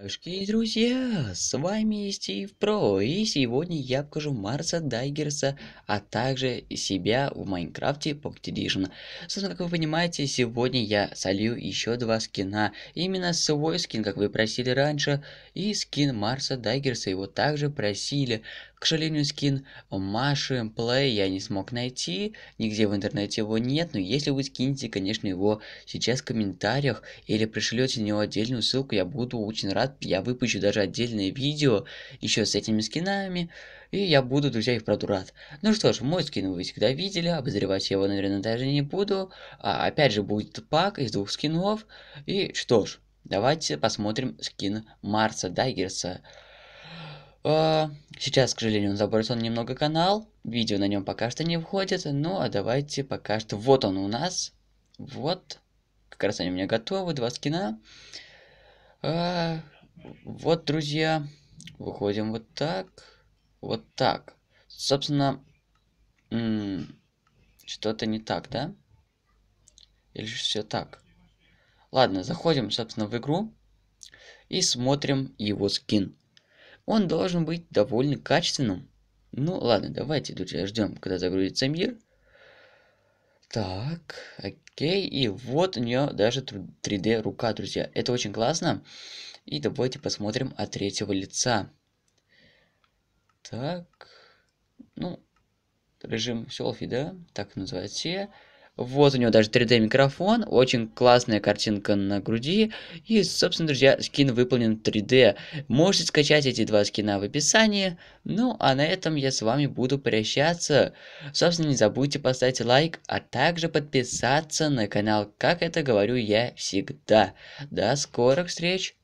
Дорожки, друзья, с вами Стив Про, и сегодня я покажу Марса Дайгерса, а также себя в Майнкрафте по Activision. Собственно, как вы понимаете, сегодня я солью еще два скина. Именно свой скин, как вы просили раньше, и скин Марса Дайгерса, его также просили. К сожалению, скин Маши Play я не смог найти, нигде в интернете его нет, но если вы скинете, конечно, его сейчас в комментариях или пришлете на него отдельную ссылку, я буду очень рад, я выпущу даже отдельное видео еще с этими скинами, и я буду, друзья, их правду рад. Ну что ж, мой скин вы всегда видели, обозревать я его, наверное, даже не буду, а, опять же будет пак из двух скинов, и что ж, давайте посмотрим скин Марса Дайгерса. Сейчас, к сожалению, он забросил немного канал. Видео на нем пока что не входит. Ну, а давайте пока что... Вот он у нас. Вот. Как раз они у меня готовы. Два скина. А, вот, друзья. Выходим вот так. Вот так. Собственно... Что-то не так, да? Или же все так? Ладно, заходим, собственно, в игру. И смотрим его скин он должен быть довольно качественным. Ну ладно, давайте, друзья, ждем, когда загрузится мир. Так, окей, и вот у нее даже 3D рука, друзья. Это очень классно. И давайте посмотрим от третьего лица. Так, ну, режим селфи, да, так называется. Вот у него даже 3D-микрофон, очень классная картинка на груди. И, собственно, друзья, скин выполнен 3D. Можете скачать эти два скина в описании. Ну, а на этом я с вами буду прощаться. Собственно, не забудьте поставить лайк, а также подписаться на канал, как это говорю я всегда. До скорых встреч!